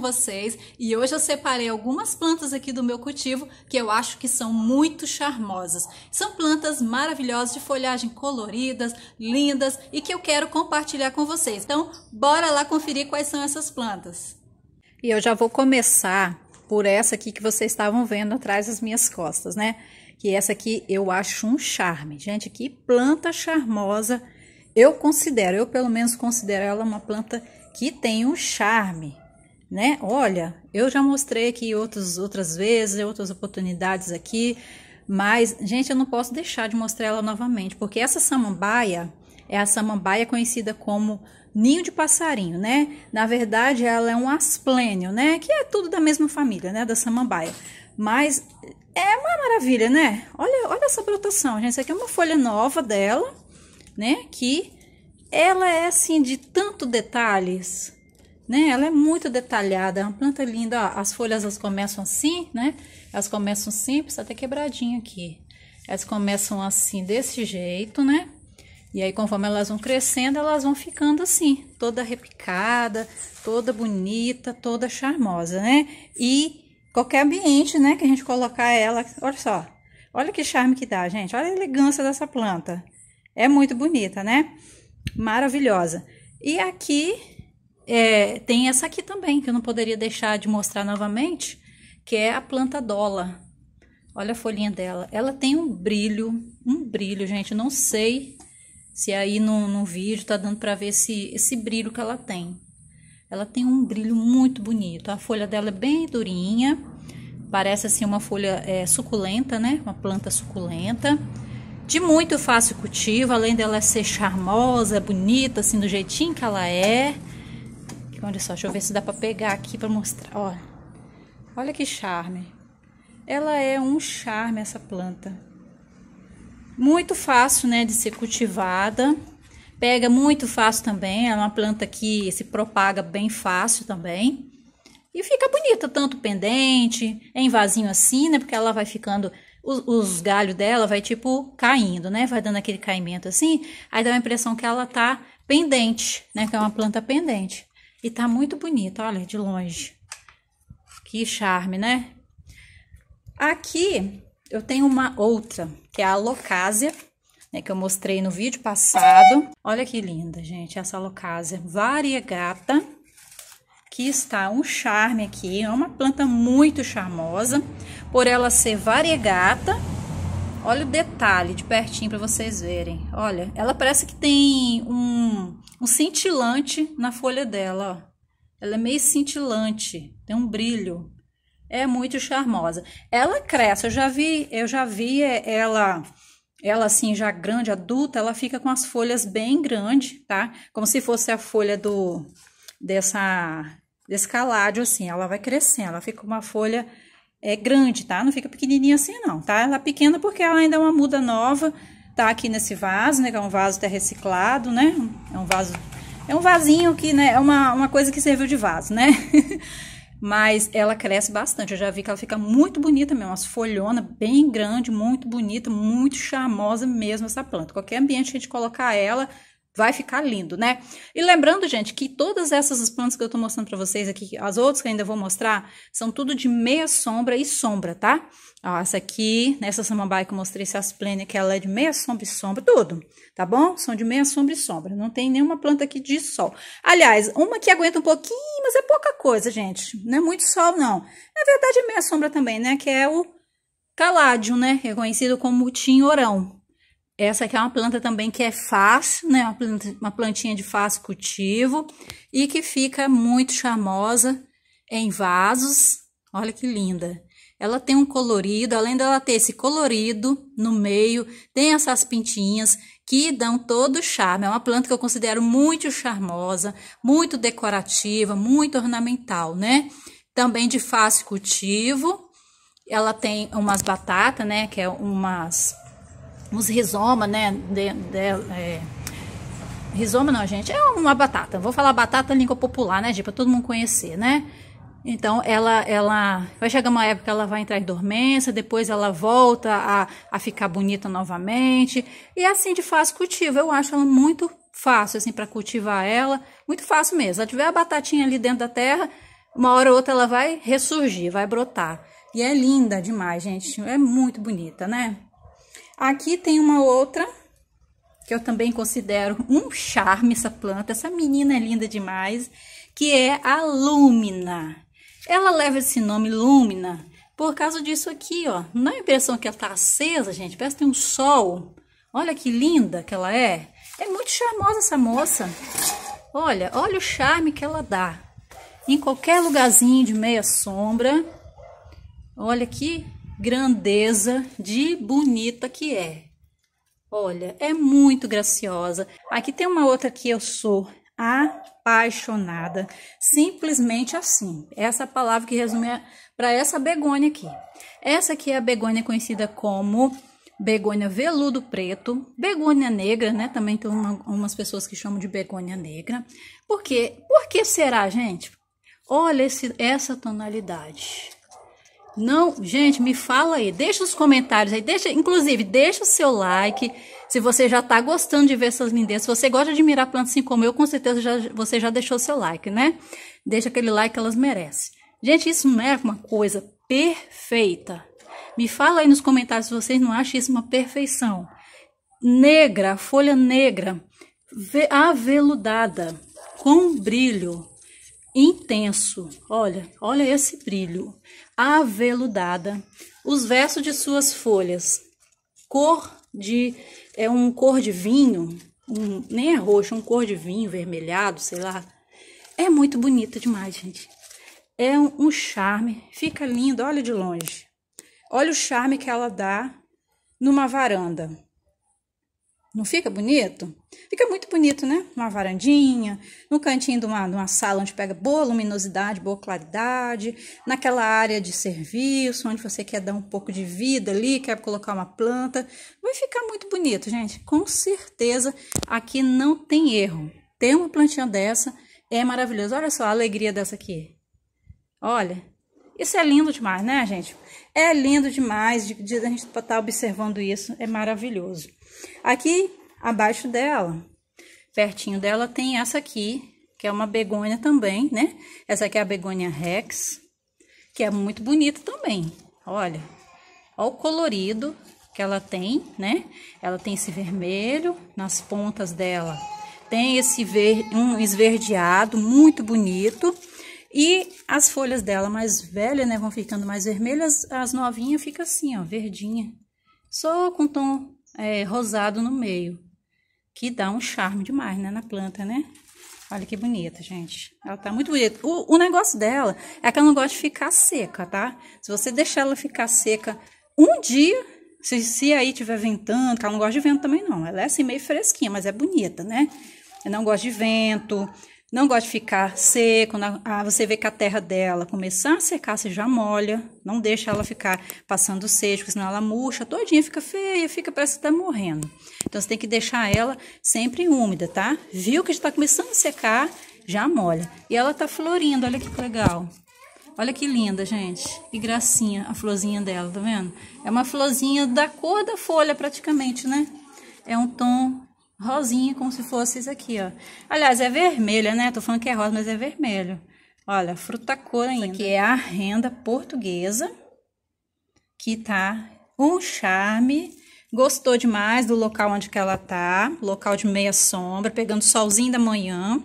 vocês e hoje eu separei algumas plantas aqui do meu cultivo que eu acho que são muito charmosas. São plantas maravilhosas de folhagem coloridas, lindas e que eu quero compartilhar com vocês. Então, bora lá conferir quais são essas plantas. E eu já vou começar por essa aqui que vocês estavam vendo atrás das minhas costas, né? Que essa aqui eu acho um charme. Gente, que planta charmosa. Eu considero, eu pelo menos considero ela uma planta que tem um charme né? Olha, eu já mostrei aqui outros, outras vezes, outras oportunidades aqui, mas, gente, eu não posso deixar de mostrar ela novamente, porque essa samambaia é a samambaia conhecida como ninho de passarinho, né? Na verdade, ela é um asplênio, né? Que é tudo da mesma família, né? Da samambaia. Mas é uma maravilha, né? Olha, olha essa brotação, gente. Isso aqui é uma folha nova dela, né? Que ela é assim de tanto detalhes, né? Ela é muito detalhada, é uma planta linda. Ó, as folhas elas começam assim, né? Elas começam simples, até quebradinha aqui. Elas começam assim, desse jeito, né? E aí, conforme elas vão crescendo, elas vão ficando assim, toda repicada, toda bonita, toda charmosa, né? E qualquer ambiente, né, que a gente colocar ela, olha só, olha que charme que dá, gente, olha a elegância dessa planta. É muito bonita, né? Maravilhosa. E aqui é, tem essa aqui também, que eu não poderia deixar de mostrar novamente, que é a planta dola. Olha a folhinha dela. Ela tem um brilho, um brilho, gente. Não sei se é aí no, no vídeo tá dando para ver esse, esse brilho que ela tem. Ela tem um brilho muito bonito. A folha dela é bem durinha. Parece assim uma folha é, suculenta, né? Uma planta suculenta. De muito fácil cultivo, além dela ser charmosa, bonita, assim, do jeitinho que ela é. Olha só, deixa eu ver se dá pra pegar aqui pra mostrar. Olha, olha que charme. Ela é um charme, essa planta. Muito fácil, né, de ser cultivada. Pega muito fácil também. é uma planta que se propaga bem fácil também. E fica bonita, tanto pendente, em vasinho assim, né? Porque ela vai ficando, os, os, galhos dela vai tipo caindo, né? Vai dando aquele caimento assim, aí dá a impressão que ela tá pendente, né? Que é uma planta pendente. E tá muito bonito, olha, de longe. Que charme, né? Aqui eu tenho uma outra, que é a Locásia, né, que eu mostrei no vídeo passado. Olha que linda, gente, essa Locásia variegata, que está um charme aqui. É uma planta muito charmosa, por ela ser variegata, Olha o detalhe de pertinho para vocês verem. Olha, ela parece que tem um um cintilante na folha dela. Ó. Ela é meio cintilante, tem um brilho. É muito charmosa. Ela cresce, eu já vi, eu já vi é, ela ela assim já grande, adulta, ela fica com as folhas bem grande, tá? Como se fosse a folha do dessa desse caládio assim, ela vai crescendo, ela fica uma folha é grande, tá? Não fica pequenininha assim não, tá? Ela é pequena porque ela ainda é uma muda nova, Tá aqui nesse vaso, né? Que é um vaso até reciclado, né? É um vaso... É um vasinho que, né? É uma, uma coisa que serviu de vaso, né? Mas ela cresce bastante. Eu já vi que ela fica muito bonita mesmo. as folhona bem grande, muito bonita, muito charmosa mesmo essa planta. Qualquer ambiente que a gente colocar ela vai ficar lindo, né? E lembrando, gente, que todas essas plantas que eu tô mostrando para vocês aqui, as outras que ainda vou mostrar, são tudo de meia sombra e sombra, tá? Ó, essa aqui, nessa samambaia que eu mostrei, essa asplênia, que ela é de meia sombra e sombra, tudo, tá bom? São de meia sombra e sombra, não tem nenhuma planta aqui de sol. Aliás, uma que aguenta um pouquinho, mas é pouca coisa, gente, não é muito sol, não. Na verdade, é meia sombra também, né, que é o caládio, né, é conhecido como tinhorão, essa aqui é uma planta também que é fácil, né? Uma, plantinha de fácil cultivo e que fica muito charmosa em vasos. Olha que linda! Ela tem um colorido, além dela ter esse colorido no meio, tem essas pintinhas que dão todo o charme. É uma planta que eu considero muito charmosa, muito decorativa, muito ornamental, né? Também de fácil cultivo. Ela tem umas batatas, né? Que é umas uns rizoma, né? De, de, é, rizoma não, gente, é uma batata. Vou falar batata em língua popular, né, gente? Pra todo mundo conhecer, né? Então, ela, ela vai chegar uma época que ela vai entrar em dormência, depois ela volta a, a ficar bonita novamente. E é assim, de fácil cultivo. Eu acho ela muito fácil, assim, para cultivar ela. Muito fácil mesmo. Se ela tiver a batatinha ali dentro da terra, uma hora ou outra ela vai ressurgir, vai brotar. E é linda demais, gente. É muito bonita, né? Aqui tem uma outra, que eu também considero um charme essa planta. Essa menina é linda demais, que é a lúmina. Ela leva esse nome lúmina por causa disso aqui, ó. Não dá é a impressão que ela tá acesa, gente? Parece que tem um sol. Olha que linda que ela é. É muito charmosa essa moça. Olha, olha o charme que ela dá. Em qualquer lugarzinho de meia sombra. Olha que grandeza de bonita que é. Olha, é muito graciosa. Aqui tem uma outra que eu sou apaixonada, simplesmente assim. Essa palavra que resume para essa begônia aqui. Essa aqui é a begônia conhecida como begônia veludo preto, begônia negra, né? Também tem uma, umas pessoas que chamam de begônia negra. Por quê? Por que será, gente? Olha esse, essa tonalidade. Não, gente, me fala aí, deixa os comentários aí, deixa, inclusive, deixa o seu like. Se você já está gostando de ver essas lindezas, se você gosta de admirar plantas assim como eu, com certeza já, você já deixou seu like, né? Deixa aquele like que elas merecem. Gente, isso não é uma coisa perfeita. Me fala aí nos comentários se vocês não acham isso uma perfeição. Negra, folha negra, aveludada, com brilho intenso. Olha, olha esse brilho aveludada, os versos de suas folhas, cor de é um cor de vinho, um, nem é roxo, um cor de vinho vermelhado, sei lá. É muito bonita demais, gente. É um, um charme, fica lindo, olha de longe. Olha o charme que ela dá numa varanda. Não fica bonito? Fica muito bonito, né? Uma varandinha, no cantinho de uma, de uma sala onde pega boa luminosidade, boa claridade, naquela área de serviço, onde você quer dar um pouco de vida ali, quer colocar uma planta. Vai ficar muito bonito, gente. Com certeza aqui não tem erro. Ter uma plantinha dessa é maravilhoso. Olha só a alegria dessa aqui. Olha, isso é lindo demais, né, gente? É lindo demais de, de a gente estar tá observando isso. É maravilhoso. Aqui abaixo dela, pertinho dela, tem essa aqui, que é uma begônia também, né? Essa aqui é a begônia Rex, que é muito bonita também. Olha, olha o colorido que ela tem, né? Ela tem esse vermelho nas pontas dela. Tem esse ver, um esverdeado muito bonito. E as folhas dela mais velhas né, vão ficando mais vermelhas, as novinhas fica assim, ó, verdinha. Só com tom é, rosado no meio, que dá um charme demais, né, na planta, né? Olha que bonita, gente. Ela tá muito bonita. O, o negócio dela é que ela não gosta de ficar seca, tá? Se você deixar ela ficar seca um dia, se, se aí tiver ventando, que ela não gosta de vento também não. Ela é assim meio fresquinha, mas é bonita, né? Eu não gosto de vento, não gosta de ficar seco, não, ah, você vê que a terra dela começar a secar, você já molha, não deixa ela ficar passando seco, senão ela murcha, todinha fica feia, fica parece que tá morrendo. Então você tem que deixar ela sempre úmida, tá? Viu que está começando a secar, já molha. E ela tá florindo, olha que legal. Olha que linda, gente. Que gracinha a florzinha dela, tá vendo? É uma florzinha da cor da folha praticamente, né? É um tom rosinha, como se fosse isso aqui, ó. Aliás, é vermelha, né? Tô falando que é rosa, mas é vermelho. Olha, fruta cor ainda. Isso aqui é a renda portuguesa, que tá um charme. Gostou demais do local onde que ela tá, local de meia sombra, pegando solzinho da manhã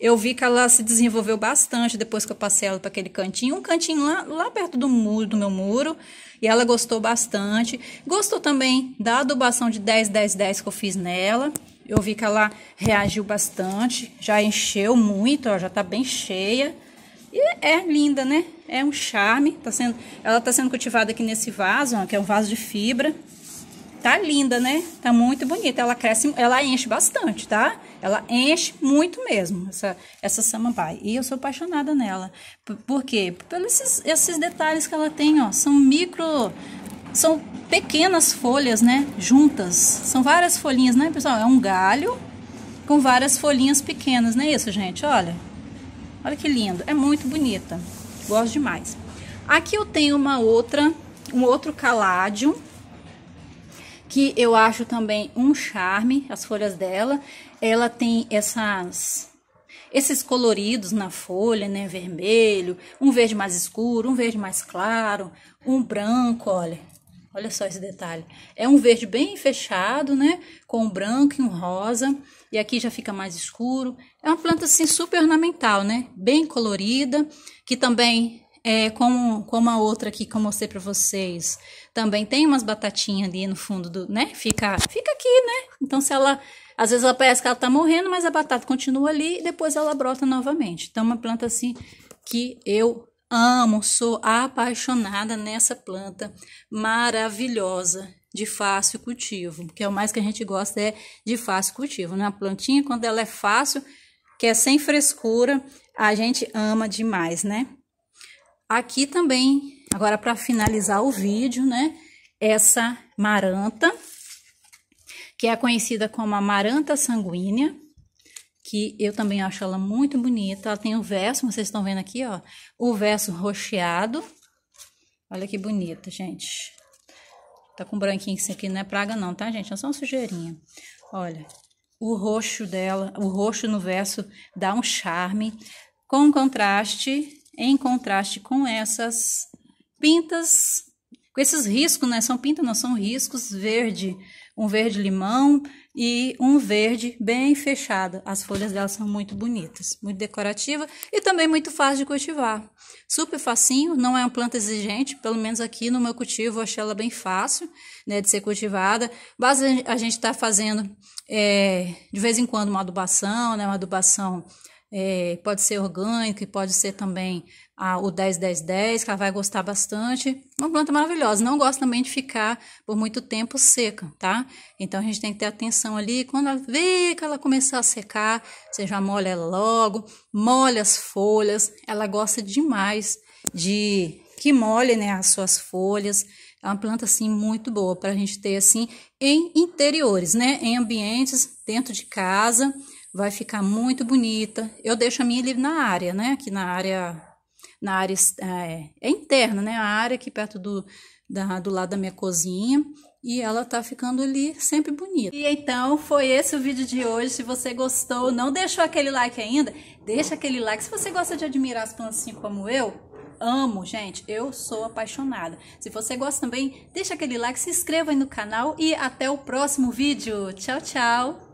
eu vi que ela se desenvolveu bastante depois que eu passei ela para aquele cantinho, um cantinho lá, lá perto do muro, do meu muro, e ela gostou bastante. Gostou também da adubação de 10, 10, 10 que eu fiz nela. Eu vi que ela reagiu bastante, já encheu muito, ó, já tá bem cheia. E é linda, né? É um charme. Tá sendo, ela tá sendo cultivada aqui nesse vaso, ó, que é um vaso de fibra. Tá linda, né? Tá muito bonita. Ela cresce, ela enche bastante, tá? Ela enche muito mesmo, essa, essa samambaia. E eu sou apaixonada nela. Por, por quê? Pelos esses, esses detalhes que ela tem, ó. São micro... São pequenas folhas, né? Juntas. São várias folhinhas, né, pessoal? É um galho com várias folhinhas pequenas, não é isso, gente? Olha. Olha que lindo. É muito bonita. Gosto demais. Aqui eu tenho uma outra... Um outro caládio que eu acho também um charme, as folhas dela. Ela tem essas esses coloridos na folha, né, vermelho, um verde mais escuro, um verde mais claro, um branco, olha. Olha só esse detalhe. É um verde bem fechado, né, com um branco e um rosa, e aqui já fica mais escuro. É uma planta assim super ornamental, né? Bem colorida, que também é, como, como a outra aqui que eu mostrei para vocês, também tem umas batatinhas ali no fundo do, né? Fica, fica aqui, né? Então se ela, às vezes ela parece que ela tá morrendo, mas a batata continua ali e depois ela brota novamente. Então é uma planta assim que eu amo, sou apaixonada nessa planta maravilhosa de fácil cultivo, que é o mais que a gente gosta é de fácil cultivo, né? A plantinha quando ela é fácil, que é sem frescura, a gente ama demais, né? Aqui também, agora para finalizar o vídeo, né? Essa maranta, que é conhecida como a maranta sanguínea, que eu também acho ela muito bonita. Ela tem o verso, vocês estão vendo aqui, ó, o verso rocheado. Olha que bonita, gente. Tá com branquinho isso aqui, não é praga não, tá, gente? É só uma sujeirinha. Olha, o roxo dela, o roxo no verso dá um charme com contraste em contraste com essas pintas, com esses riscos, né? São pintas, não são riscos verde, um verde limão e um verde bem fechado. As folhas delas são muito bonitas, muito decorativa e também muito fácil de cultivar. Super facinho, não é uma planta exigente, pelo menos aqui no meu cultivo eu achei ela bem fácil né, de ser cultivada. Mas a gente está fazendo é, de vez em quando uma adubação, né, uma adubação é, pode ser orgânico, pode ser também a, o 10-10-10, que ela vai gostar bastante. Uma planta maravilhosa. Não gosta também de ficar por muito tempo seca, tá? Então a gente tem que ter atenção ali. Quando ela vê que ela começar a secar, você já molha ela logo, molha as folhas. Ela gosta demais de que molhe né, as suas folhas. É uma planta assim muito boa para a gente ter assim em interiores, né, em ambientes dentro de casa vai ficar muito bonita. Eu deixo a minha ali na área, né? Aqui na área, na área é, é interna, né? A área aqui perto do, da, do lado da minha cozinha e ela tá ficando ali sempre bonita. E então foi esse o vídeo de hoje. Se você gostou, não deixou aquele like ainda, deixa aquele like. Se você gosta de admirar as plantas assim como eu, amo, gente, eu sou apaixonada. Se você gosta também, deixa aquele like, se inscreva aí no canal e até o próximo vídeo. Tchau, tchau!